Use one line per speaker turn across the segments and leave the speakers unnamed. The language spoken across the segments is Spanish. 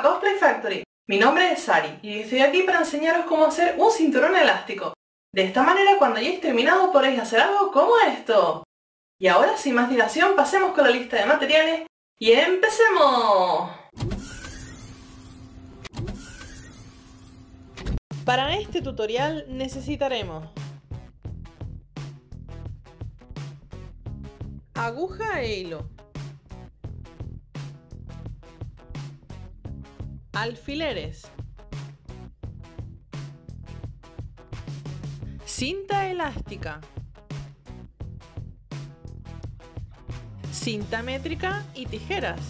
Cosplay Factory. Mi nombre es Sari y estoy aquí para enseñaros cómo hacer un cinturón elástico. De esta manera cuando hayáis terminado podréis hacer algo como esto. Y ahora sin más dilación pasemos con la lista de materiales y empecemos. Para este tutorial necesitaremos aguja e hilo alfileres. Cinta elástica. Cinta métrica y tijeras.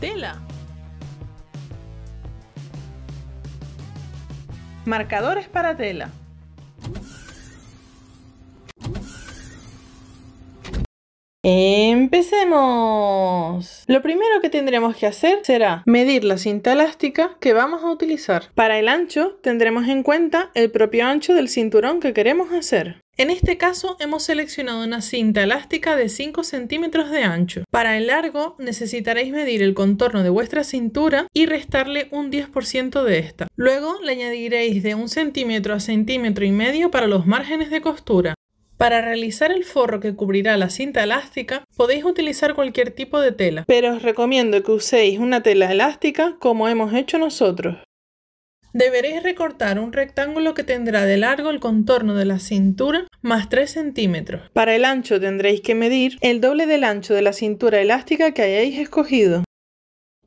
Tela. Marcadores para tela. ¡Empecemos! Lo primero que tendremos que hacer será medir la cinta elástica que vamos a utilizar. Para el ancho tendremos en cuenta el propio ancho del cinturón que queremos hacer. En este caso hemos seleccionado una cinta elástica de 5 centímetros de ancho. Para el largo necesitaréis medir el contorno de vuestra cintura y restarle un 10% de esta. Luego le añadiréis de un centímetro a centímetro y medio para los márgenes de costura. Para realizar el forro que cubrirá la cinta elástica, podéis utilizar cualquier tipo de tela, pero os recomiendo que uséis una tela elástica como hemos hecho nosotros. Deberéis recortar un rectángulo que tendrá de largo el contorno de la cintura más 3 centímetros. Para el ancho tendréis que medir el doble del ancho de la cintura elástica que hayáis escogido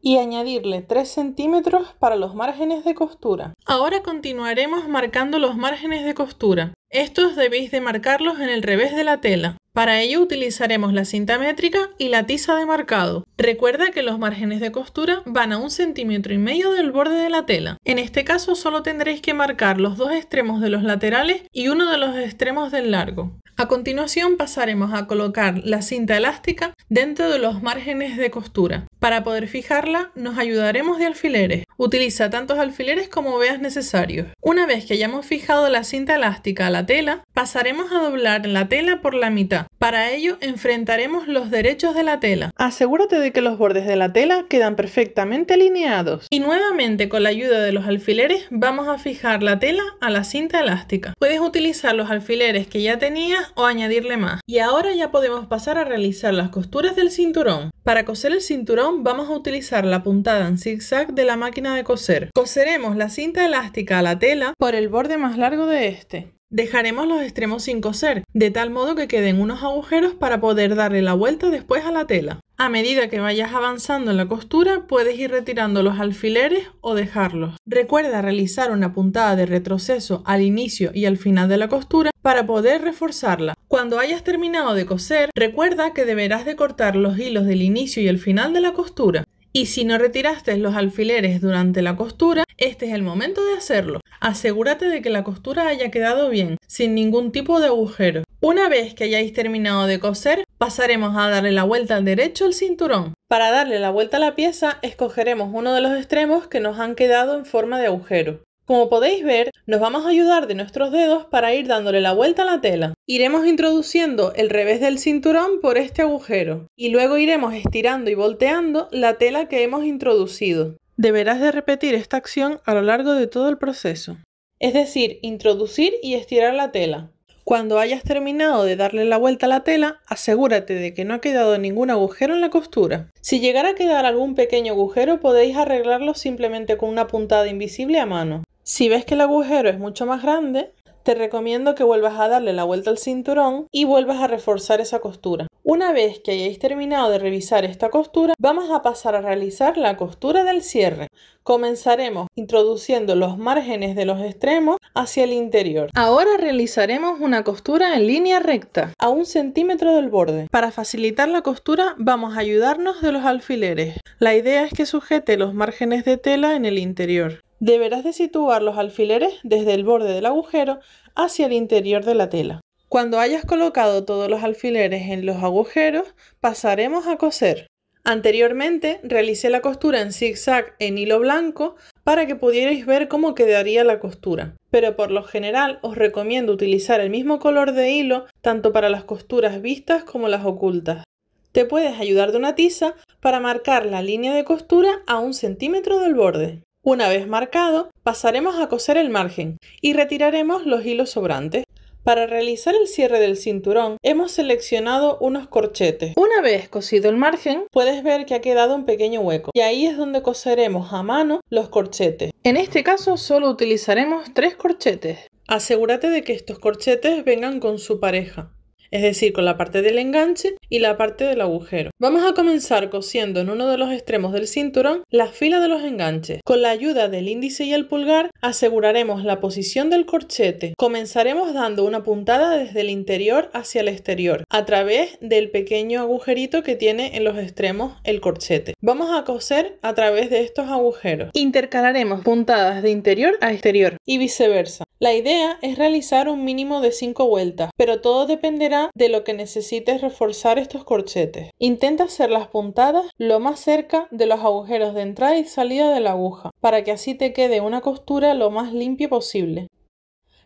y añadirle 3 centímetros para los márgenes de costura. Ahora continuaremos marcando los márgenes de costura. Estos debéis de marcarlos en el revés de la tela. Para ello utilizaremos la cinta métrica y la tiza de marcado. Recuerda que los márgenes de costura van a un centímetro y medio del borde de la tela. En este caso solo tendréis que marcar los dos extremos de los laterales y uno de los extremos del largo. A continuación pasaremos a colocar la cinta elástica dentro de los márgenes de costura. Para poder fijarla nos ayudaremos de alfileres. Utiliza tantos alfileres como veas necesarios. Una vez que hayamos fijado la cinta elástica a la tela, pasaremos a doblar la tela por la mitad. Para ello enfrentaremos los derechos de la tela. Asegúrate de que los bordes de la tela quedan perfectamente alineados. Y nuevamente con la ayuda de los alfileres vamos a fijar la tela a la cinta elástica. Puedes utilizar los alfileres que ya tenías o añadirle más. Y ahora ya podemos pasar a realizar las costuras del cinturón. Para coser el cinturón vamos a utilizar la puntada en zigzag de la máquina de coser. Coseremos la cinta elástica a la tela por el borde más largo de este. Dejaremos los extremos sin coser, de tal modo que queden unos agujeros para poder darle la vuelta después a la tela. A medida que vayas avanzando en la costura, puedes ir retirando los alfileres o dejarlos. Recuerda realizar una puntada de retroceso al inicio y al final de la costura para poder reforzarla. Cuando hayas terminado de coser, recuerda que deberás de cortar los hilos del inicio y el final de la costura. Y si no retiraste los alfileres durante la costura, este es el momento de hacerlo. Asegúrate de que la costura haya quedado bien, sin ningún tipo de agujero. Una vez que hayáis terminado de coser, pasaremos a darle la vuelta al derecho al cinturón. Para darle la vuelta a la pieza, escogeremos uno de los extremos que nos han quedado en forma de agujero. Como podéis ver, nos vamos a ayudar de nuestros dedos para ir dándole la vuelta a la tela. Iremos introduciendo el revés del cinturón por este agujero y luego iremos estirando y volteando la tela que hemos introducido. Deberás de repetir esta acción a lo largo de todo el proceso. Es decir, introducir y estirar la tela. Cuando hayas terminado de darle la vuelta a la tela, asegúrate de que no ha quedado ningún agujero en la costura. Si llegara a quedar algún pequeño agujero, podéis arreglarlo simplemente con una puntada invisible a mano. Si ves que el agujero es mucho más grande, te recomiendo que vuelvas a darle la vuelta al cinturón y vuelvas a reforzar esa costura. Una vez que hayáis terminado de revisar esta costura, vamos a pasar a realizar la costura del cierre. Comenzaremos introduciendo los márgenes de los extremos hacia el interior. Ahora realizaremos una costura en línea recta a un centímetro del borde. Para facilitar la costura vamos a ayudarnos de los alfileres. La idea es que sujete los márgenes de tela en el interior. Deberás de situar los alfileres desde el borde del agujero hacia el interior de la tela. Cuando hayas colocado todos los alfileres en los agujeros, pasaremos a coser. Anteriormente realicé la costura en zigzag en hilo blanco para que pudierais ver cómo quedaría la costura, pero por lo general os recomiendo utilizar el mismo color de hilo tanto para las costuras vistas como las ocultas. Te puedes ayudar de una tiza para marcar la línea de costura a un centímetro del borde. Una vez marcado, pasaremos a coser el margen y retiraremos los hilos sobrantes. Para realizar el cierre del cinturón hemos seleccionado unos corchetes. Una vez cosido el margen puedes ver que ha quedado un pequeño hueco y ahí es donde coseremos a mano los corchetes. En este caso solo utilizaremos tres corchetes. Asegúrate de que estos corchetes vengan con su pareja, es decir, con la parte del enganche y la parte del agujero. Vamos a comenzar cosiendo en uno de los extremos del cinturón la fila de los enganches. Con la ayuda del índice y el pulgar aseguraremos la posición del corchete. Comenzaremos dando una puntada desde el interior hacia el exterior a través del pequeño agujerito que tiene en los extremos el corchete. Vamos a coser a través de estos agujeros. Intercalaremos puntadas de interior a exterior y viceversa. La idea es realizar un mínimo de 5 vueltas, pero todo dependerá de lo que necesites reforzar estos corchetes. Intenta hacer las puntadas lo más cerca de los agujeros de entrada y salida de la aguja, para que así te quede una costura lo más limpia posible.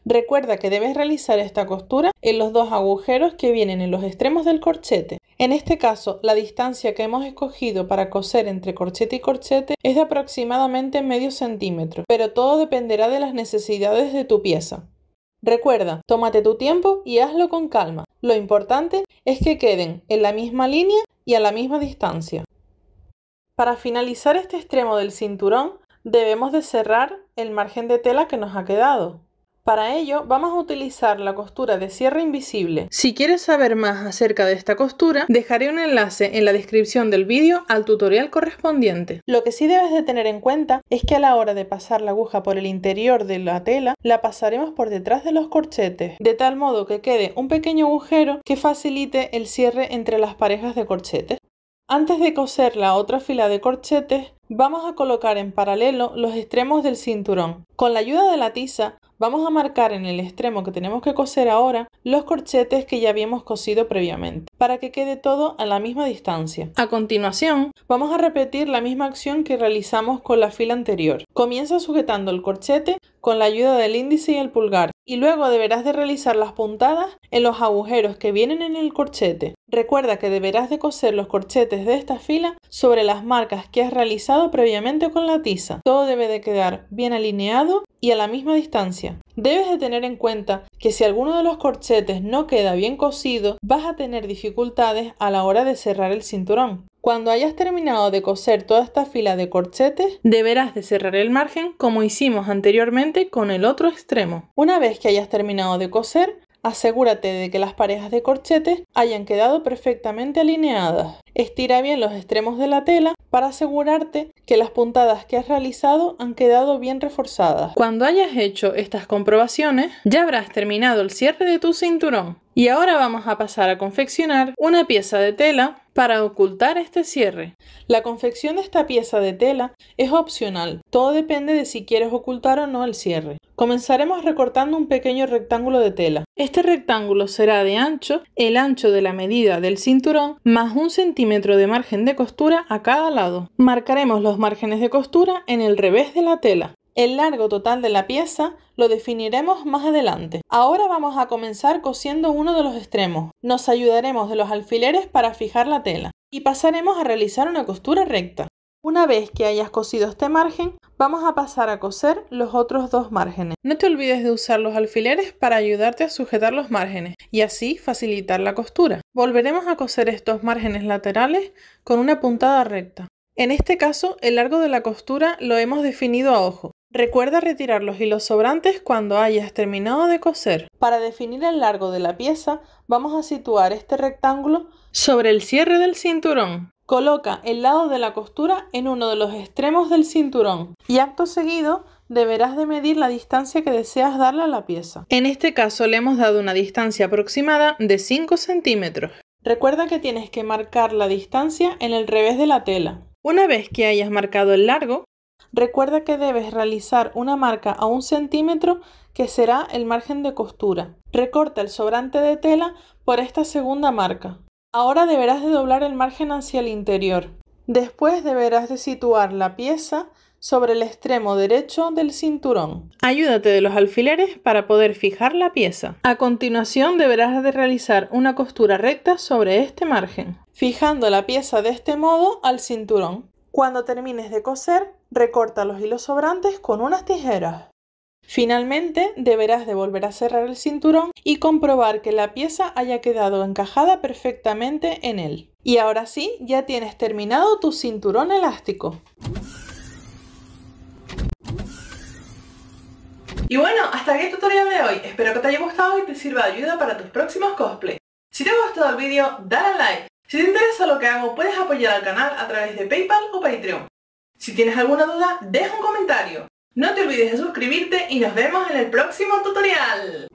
Recuerda que debes realizar esta costura en los dos agujeros que vienen en los extremos del corchete. En este caso, la distancia que hemos escogido para coser entre corchete y corchete es de aproximadamente medio centímetro, pero todo dependerá de las necesidades de tu pieza. Recuerda, tómate tu tiempo y hazlo con calma. Lo importante es que queden en la misma línea y a la misma distancia. Para finalizar este extremo del cinturón, debemos de cerrar el margen de tela que nos ha quedado. Para ello vamos a utilizar la costura de cierre invisible. Si quieres saber más acerca de esta costura, dejaré un enlace en la descripción del vídeo al tutorial correspondiente. Lo que sí debes de tener en cuenta es que a la hora de pasar la aguja por el interior de la tela, la pasaremos por detrás de los corchetes, de tal modo que quede un pequeño agujero que facilite el cierre entre las parejas de corchetes. Antes de coser la otra fila de corchetes, vamos a colocar en paralelo los extremos del cinturón. Con la ayuda de la tiza Vamos a marcar en el extremo que tenemos que coser ahora los corchetes que ya habíamos cosido previamente, para que quede todo a la misma distancia. A continuación, vamos a repetir la misma acción que realizamos con la fila anterior. Comienza sujetando el corchete con la ayuda del índice y el pulgar, y luego deberás de realizar las puntadas en los agujeros que vienen en el corchete. Recuerda que deberás de coser los corchetes de esta fila sobre las marcas que has realizado previamente con la tiza. Todo debe de quedar bien alineado y a la misma distancia. Debes de tener en cuenta que si alguno de los corchetes no queda bien cosido, vas a tener dificultades a la hora de cerrar el cinturón. Cuando hayas terminado de coser toda esta fila de corchetes, deberás de cerrar el margen como hicimos anteriormente con el otro extremo. Una vez que hayas terminado de coser, Asegúrate de que las parejas de corchetes hayan quedado perfectamente alineadas. Estira bien los extremos de la tela para asegurarte que las puntadas que has realizado han quedado bien reforzadas. Cuando hayas hecho estas comprobaciones, ya habrás terminado el cierre de tu cinturón. Y ahora vamos a pasar a confeccionar una pieza de tela para ocultar este cierre, la confección de esta pieza de tela es opcional, todo depende de si quieres ocultar o no el cierre. Comenzaremos recortando un pequeño rectángulo de tela. Este rectángulo será de ancho, el ancho de la medida del cinturón, más un centímetro de margen de costura a cada lado. Marcaremos los márgenes de costura en el revés de la tela. El largo total de la pieza lo definiremos más adelante. Ahora vamos a comenzar cosiendo uno de los extremos. Nos ayudaremos de los alfileres para fijar la tela y pasaremos a realizar una costura recta. Una vez que hayas cosido este margen, vamos a pasar a coser los otros dos márgenes. No te olvides de usar los alfileres para ayudarte a sujetar los márgenes y así facilitar la costura. Volveremos a coser estos márgenes laterales con una puntada recta. En este caso, el largo de la costura lo hemos definido a ojo. Recuerda retirar los hilos sobrantes cuando hayas terminado de coser. Para definir el largo de la pieza, vamos a situar este rectángulo sobre el cierre del cinturón. Coloca el lado de la costura en uno de los extremos del cinturón y acto seguido deberás de medir la distancia que deseas darle a la pieza. En este caso le hemos dado una distancia aproximada de 5 centímetros. Recuerda que tienes que marcar la distancia en el revés de la tela. Una vez que hayas marcado el largo, Recuerda que debes realizar una marca a un centímetro que será el margen de costura. Recorta el sobrante de tela por esta segunda marca. Ahora deberás de doblar el margen hacia el interior. Después deberás de situar la pieza sobre el extremo derecho del cinturón. Ayúdate de los alfileres para poder fijar la pieza. A continuación deberás de realizar una costura recta sobre este margen, fijando la pieza de este modo al cinturón. Cuando termines de coser, Recorta los hilos sobrantes con unas tijeras. Finalmente, deberás de volver a cerrar el cinturón y comprobar que la pieza haya quedado encajada perfectamente en él. Y ahora sí, ya tienes terminado tu cinturón elástico. Y bueno, hasta aquí el tutorial de hoy. Espero que te haya gustado y te sirva de ayuda para tus próximos cosplays. Si te ha gustado el vídeo, dale a like. Si te interesa lo que hago, puedes apoyar al canal a través de Paypal o Patreon. Si tienes alguna duda, deja un comentario. No te olvides de suscribirte y nos vemos en el próximo tutorial.